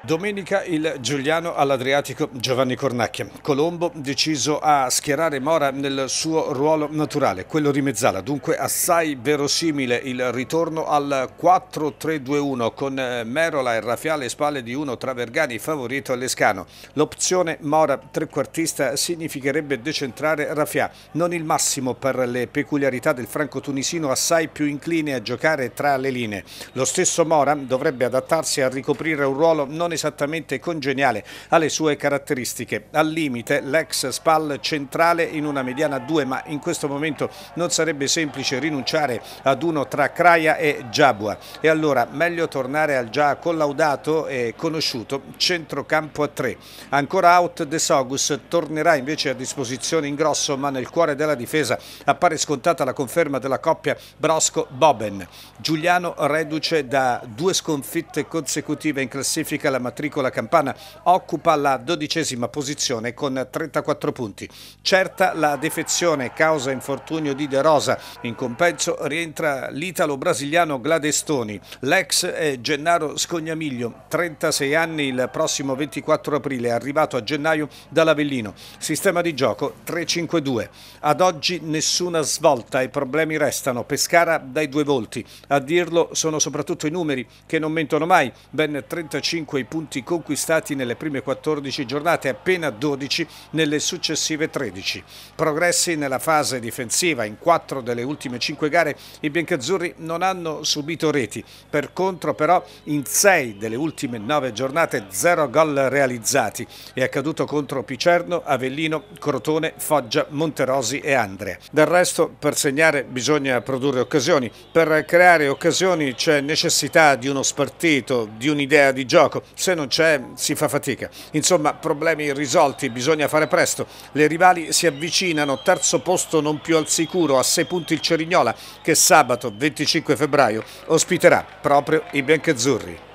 Domenica il Giuliano all'Adriatico Giovanni Cornacchia. Colombo deciso a schierare Mora nel suo ruolo naturale, quello di mezzala. Dunque assai verosimile il ritorno al 4-3-2-1 con eh, Merola e alle spalle di uno tra Vergani favorito all'Escano. L'opzione Mora trequartista significherebbe decentrare Raffia, non il massimo per le peculiarità del franco tunisino assai più incline a giocare tra le linee. Lo stesso Mora dovrebbe adattarsi a ricoprire un ruolo non non esattamente congeniale alle sue caratteristiche. Al limite l'ex SPAL centrale in una mediana 2, ma in questo momento non sarebbe semplice rinunciare ad uno tra Craia e Giabua. E allora meglio tornare al già collaudato e conosciuto centrocampo a 3. Ancora out De Sogus tornerà invece a disposizione in grosso, ma nel cuore della difesa appare scontata la conferma della coppia Brosco-Boben. Giuliano reduce da due sconfitte consecutive in classifica la alla matricola campana occupa la dodicesima posizione con 34 punti. Certa la defezione causa infortunio di De Rosa, in compenso rientra l'italo-brasiliano Gladestoni, l'ex è Gennaro Scognamiglio, 36 anni il prossimo 24 aprile, arrivato a gennaio dall'Avellino. Sistema di gioco 3-5-2. Ad oggi nessuna svolta, i problemi restano. Pescara dai due volti. A dirlo sono soprattutto i numeri che non mentono mai, ben 35 i punti conquistati nelle prime 14 giornate e appena 12 nelle successive 13. Progressi nella fase difensiva, in 4 delle ultime 5 gare i biancazzurri non hanno subito reti, per contro però in 6 delle ultime 9 giornate 0 gol realizzati. È accaduto contro Picerno, Avellino, Crotone, Foggia, Monterosi e Andrea. Del resto per segnare bisogna produrre occasioni, per creare occasioni c'è necessità di uno spartito, di un'idea di gioco se non c'è si fa fatica. Insomma, problemi irrisolti, bisogna fare presto. Le rivali si avvicinano, terzo posto non più al sicuro, a 6 punti il Cerignola che sabato 25 febbraio ospiterà proprio i biancazzurri.